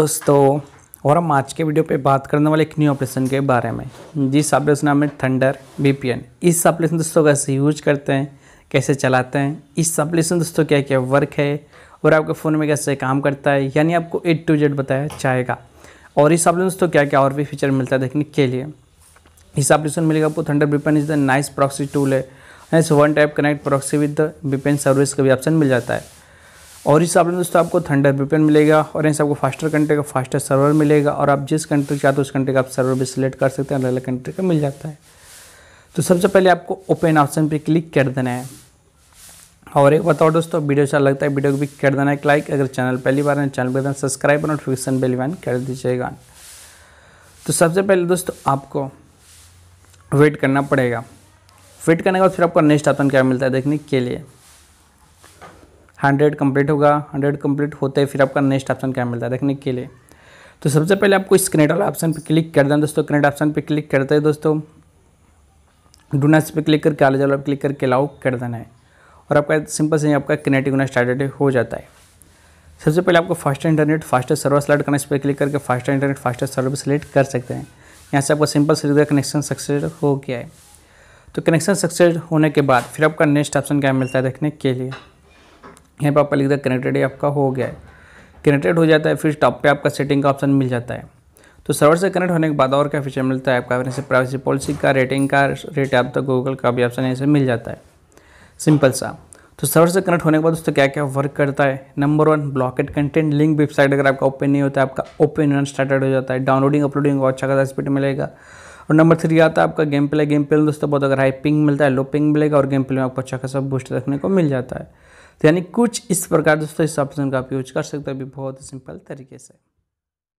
दोस्तों और हम आज के वीडियो पे बात करने वाले एक न्यू ऑपरेशन के बारे में जिस ऑपरेशन नाम है थंडर बीपीएन इस ऑपरेशन दोस्तों कैसे यूज करते हैं कैसे चलाते हैं इस ऑपरेशन दोस्तों क्या क्या वर्क है और आपके फ़ोन में कैसे काम करता है यानी आपको ए टू जेड बताया जाएगा और इस ऑपरेशन दोस्तों क्या क्या और भी फीचर मिलता है देखने के लिए इस ऑपरेशन मिलेगा आपको thunder VPN is the nice proxy tool है one type connect proxy with VPN service का भी ऑप्शन मिल जाता है और इस हिसाब से दोस्तों आपको थंडर वीपन मिलेगा और इस आपको फास्टर कंट्री का फास्टर सर्वर मिलेगा और आप जिस कंट्री चाहते हो उस कंट्री का आप सर्वर भी सिलेक्ट कर सकते हैं अलग अलग कंट्री का मिल जाता है तो सबसे पहले आपको ओपन ऑप्शन पर क्लिक कर देना है और एक बताओ दोस्तों वीडियो अच्छा लगता है वीडियो को भी कर देना एक लाइक अगर चैनल पहली बार है चैनल पर सब्सक्राइब और नोटिफिकेशन बेल वन कर दीजिएगा तो सबसे पहले दोस्तों आपको वेट करना पड़ेगा वेट करने के बाद फिर आपको नेक्स्ट ऑप्शन क्या मिलता है देखने के लिए हंड्रेड कंप्लीट होगा हंड्रेड कंप्लीट होते फिर आपका नेक्स्ट ऑप्शन क्या मिलता है देखने के लिए तो सबसे पहले आपको इस कनेक्ट वाला ऑप्शन पर क्लिक कर देना दोस्तों कनेक्ट ऑप्शन पर क्लिक करते हैं दोस्तों डूनास पे क्लिक करके आले जल क्लिक करके लाओ कर देना है और आपका सिंपल से आपका कनेक्ट होना स्टार्टेड हो जाता है सबसे पहले आपको fast internet fastest server select करना इस पर क्लिक करके fast internet fastest server select कर सकते हैं यहाँ से आपका सिंपल से कनेक्शन सक्सेस हो गया है तो कनेक्शन सक्सेस होने के बाद फिर आपका नेक्स्ट ऑप्शन क्या मिलता है देखने के लिए यहाँ पर आपका लिखता है कनेक्टेड आपका हो गया है कनेक्टेड हो जाता है फिर टॉप पे आपका सेटिंग का ऑप्शन मिल जाता है तो सर्वर से कनेक्ट होने के बाद और क्या फीचर मिलता है आपका से प्राइवेसी पॉलिसी का रेटिंग का रेट आपका गूगल का भी ऑप्शन ऐसे मिल जाता है सिंपल सा तो सर्वर से कनेक्ट होने के बाद उससे क्या क्या वर्क करता है number one blocked content link website अगर आपका ओपन नहीं होता है आपका ओपन होना स्टार्टेड हो जाता है डाउनलोडिंग अपलोडिंग को अच्छा खासा स्पीड मिलेगा और नंबर थ्री आता है आपका गेम प्ले गेम प्ले दोस्तों बहुत अगर हाई पिंग मिलता है लो पिंग मिलेगा और गेम प्ले में आपको अच्छा खासा बूस्ट देखने को मिल जाता है तो यानी कुछ इस प्रकार दोस्तों इस ऑप्शन का आप यूज कर सकते हो अभी बहुत सिंपल तरीके से